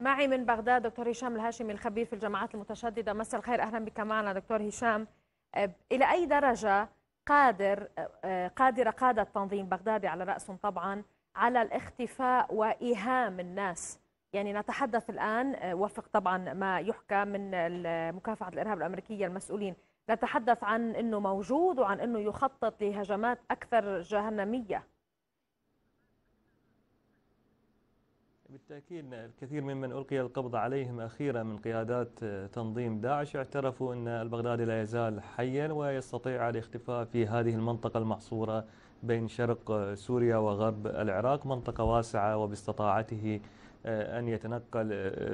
معي من بغداد دكتور هشام الهاشمي الخبير في الجماعات المتشدده مساء الخير اهلا بك معنا دكتور هشام أه، الى اي درجه قادر أه، قادره قاده تنظيم بغدادي على راسهم طبعا على الاختفاء وايهام الناس يعني نتحدث الان أه، وفق طبعا ما يحكى من مكافحه الارهاب الامريكيه المسؤولين نتحدث عن انه موجود وعن انه يخطط لهجمات اكثر جهنميه بالتأكيد الكثير ممن ألقي القبض عليهم أخيرا من قيادات آه، تنظيم داعش اعترفوا أن البغدادي لا يزال حيا ويستطيع الاختفاء في هذه المنطقة المحصورة بين شرق آه، سوريا وغرب العراق منطقة واسعة وباستطاعته آه، أن يتنقل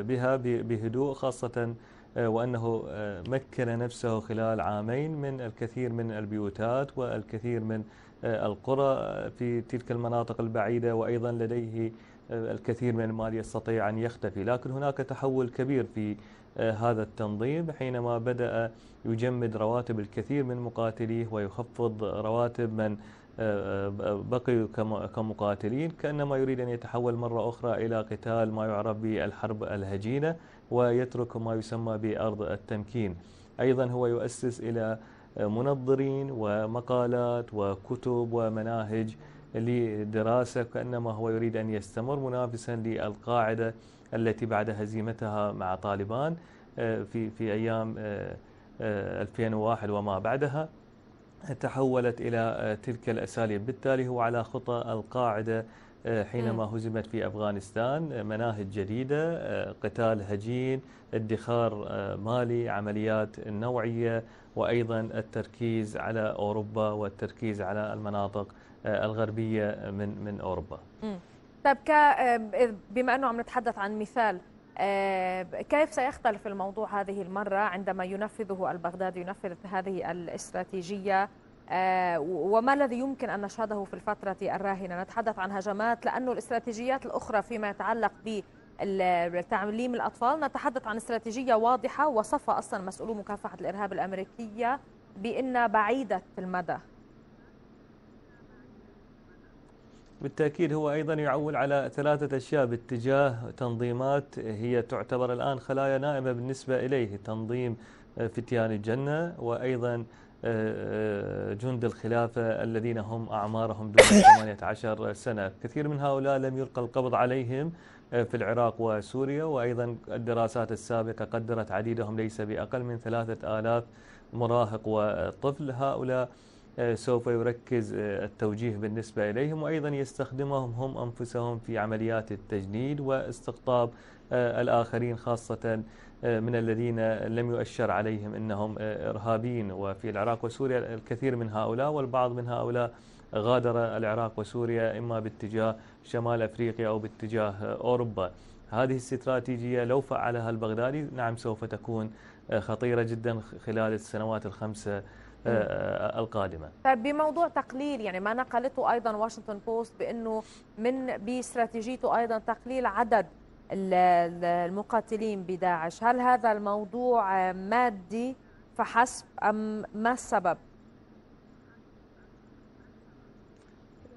بها بهدوء خاصة وأنه مكن نفسه خلال عامين من الكثير من البيوتات والكثير من القرى في تلك المناطق البعيدة وأيضا لديه الكثير من المال يستطيع أن يختفي لكن هناك تحول كبير في آه، هذا التنظيم حينما بدأ يجمد رواتب الكثير من مقاتليه ويخفض رواتب من آه، آه، بقي كمقاتلين كأنما يريد أن يتحول مرة أخرى إلى قتال ما يعرف بالحرب الهجينة ويترك ما يسمى بأرض التمكين أيضا هو يؤسس إلى منظرين ومقالات وكتب ومناهج لدراسة كأنما هو يريد أن يستمر منافسا للقاعدة التي بعد هزيمتها مع طالبان آه، في في أيام 2001 آه، آه، وما بعدها تحولت إلى تلك الأساليب بالتالي هو على خطى القاعدة آه، حينما هزمت في أفغانستان آه، مناهج جديدة آه، قتال هجين ادخار مالي عمليات نوعية وأيضا التركيز على أوروبا والتركيز على المناطق الغربية من من أوروبا طيب بما أنه عم نتحدث عن مثال كيف سيختلف الموضوع هذه المرة عندما ينفذه البغداد ينفذ هذه الاستراتيجية آه، وما الذي يمكن أن نشهده في الفترة الراهنة نتحدث عن هجمات لأن الاستراتيجيات الأخرى فيما يتعلق ب تعليم الأطفال نتحدث عن استراتيجية واضحة وصف أصلا مسؤولو مكافحة الإرهاب الأمريكية بأنها بعيدة المدى بالتأكيد هو أيضا يعول على ثلاثة أشياء باتجاه تنظيمات هي تعتبر الآن خلايا نائمة بالنسبة إليه تنظيم فتيان الجنة وأيضا آه، آه، جند الخلافة الذين هم أعمارهم دون 18 سنة كثير من هؤلاء لم يلقى القبض عليهم آه، في العراق وسوريا وأيضا الدراسات السابقة قدرت عديدهم ليس بأقل من ثلاثة آلاف مراهق وطفل هؤلاء سوف يركز التوجيه بالنسبة إليهم وأيضا يستخدمهم هم أنفسهم في عمليات التجنيد واستقطاب الآخرين خاصة من الذين لم يؤشر عليهم أنهم آه، إرهابيين وفي العراق وسوريا الكثير من هؤلاء والبعض من هؤلاء غادر العراق وسوريا إما باتجاه شمال أفريقيا أو باتجاه آه، أوروبا هذه الاستراتيجية لو فعلها البغدادي نعم سوف تكون آه، خطيرة جدا خلال السنوات الخمسة القادمه. طيب بموضوع تقليل يعني ما نقلته ايضا واشنطن بوست بانه من باستراتيجيته ايضا تقليل عدد المقاتلين بداعش هل هذا الموضوع مادي فحسب أم ما السبب؟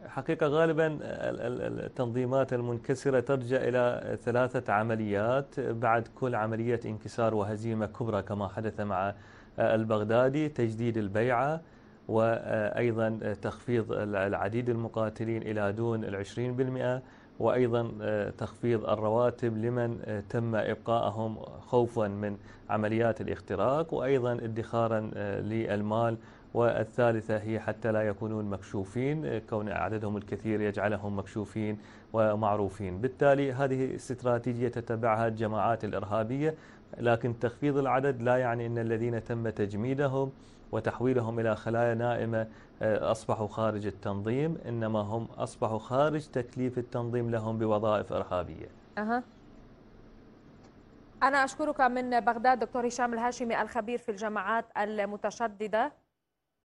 حقيقة غالبا التنظيمات المنكسرة ترجع إلى ثلاثة عمليات بعد كل عملية انكسار وهزيمة كبرى كما حدث مع البغدادي تجديد البيعة وأيضا تخفيض العديد المقاتلين إلى دون العشرين بالمئة وأيضا آه، تخفيض الرواتب لمن آه، تم إبقائهم خوفا من عمليات الاختراق وأيضا ادخارا آه، للمال والثالثة هي حتى لا يكونون مكشوفين كون عددهم الكثير يجعلهم مكشوفين ومعروفين بالتالي هذه استراتيجية تتبعها الجماعات الإرهابية لكن تخفيض العدد لا يعني أن الذين تم تجميدهم وتحويلهم إلى خلايا نائمة آه، أصبحوا خارج التنظيم إنما هم أصبحوا خارج تكليف التنظيم لهم بوظائف إرهابية أه. أنا أشكرك من بغداد دكتور هشام الهاشمي الخبير في الجماعات المتشددة